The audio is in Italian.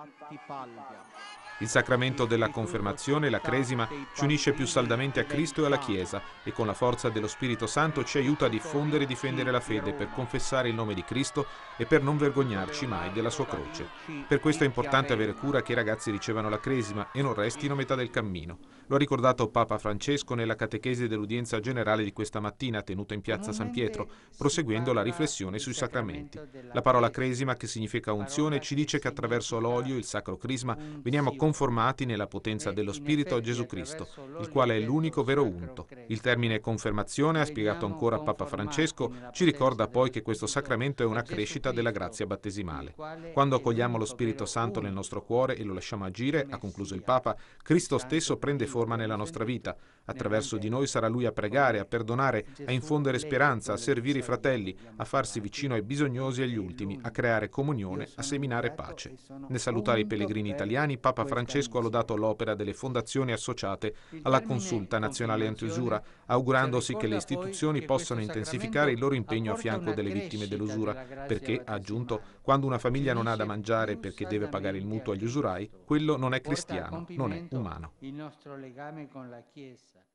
infatti palpia. Il sacramento della confermazione, la cresima, ci unisce più saldamente a Cristo e alla Chiesa e con la forza dello Spirito Santo ci aiuta a diffondere e difendere la fede per confessare il nome di Cristo e per non vergognarci mai della sua croce. Per questo è importante avere cura che i ragazzi ricevano la cresima e non restino metà del cammino. Lo ha ricordato Papa Francesco nella catechesi dell'udienza generale di questa mattina tenuta in piazza San Pietro, proseguendo la riflessione sui sacramenti. La parola cresima, che significa unzione, ci dice che attraverso l'olio, il sacro crisma, veniamo confrontati conformati nella potenza dello Spirito a Gesù Cristo, il quale è l'unico vero unto. Il termine confermazione, ha spiegato ancora Papa Francesco, ci ricorda poi che questo sacramento è una crescita della grazia battesimale. Quando accogliamo lo Spirito Santo nel nostro cuore e lo lasciamo agire, ha concluso il Papa, Cristo stesso prende forma nella nostra vita. Attraverso di noi sarà Lui a pregare, a perdonare, a infondere speranza, a servire i fratelli, a farsi vicino ai bisognosi e agli ultimi, a creare comunione, a seminare pace. Nel salutare i pellegrini italiani, Papa Francesco Francesco ha lodato l'opera delle fondazioni associate alla Consulta Nazionale Antiusura, augurandosi che le istituzioni possano intensificare il loro impegno a fianco delle vittime dell'usura, perché, ha aggiunto, quando una famiglia non ha da mangiare perché deve pagare il mutuo agli usurai, quello non è cristiano, non è umano. Il nostro legame con la Chiesa.